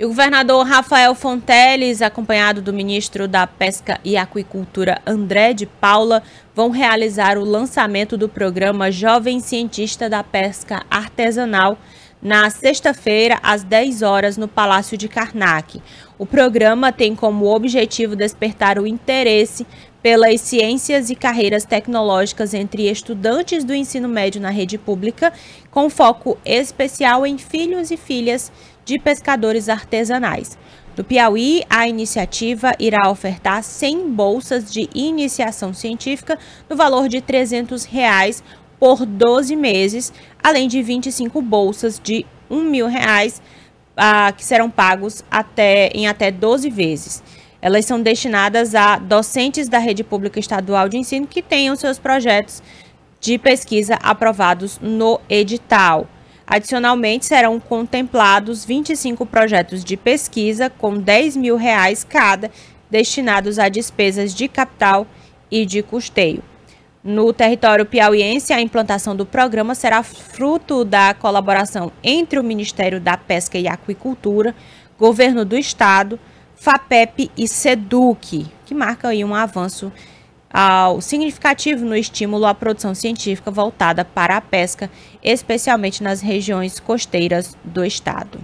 E o governador Rafael Fonteles, acompanhado do ministro da Pesca e Aquicultura André de Paula, vão realizar o lançamento do programa Jovem Cientista da Pesca Artesanal na sexta-feira, às 10 horas, no Palácio de Karnak. O programa tem como objetivo despertar o interesse pelas ciências e carreiras tecnológicas entre estudantes do ensino médio na rede pública, com foco especial em filhos e filhas de pescadores artesanais. No Piauí, a iniciativa irá ofertar 100 bolsas de iniciação científica no valor de R$ 300 reais por 12 meses, além de 25 bolsas de R$ 1 mil reais, ah, que serão pagos até, em até 12 vezes. Elas são destinadas a docentes da rede pública estadual de ensino que tenham seus projetos de pesquisa aprovados no edital. Adicionalmente, serão contemplados 25 projetos de pesquisa com 10 mil reais cada, destinados a despesas de capital e de custeio. No território piauiense, a implantação do programa será fruto da colaboração entre o Ministério da Pesca e Aquicultura, Governo do Estado, FAPEP e SEDUC, que marca aí um avanço ao significativo no estímulo à produção científica voltada para a pesca, especialmente nas regiões costeiras do estado.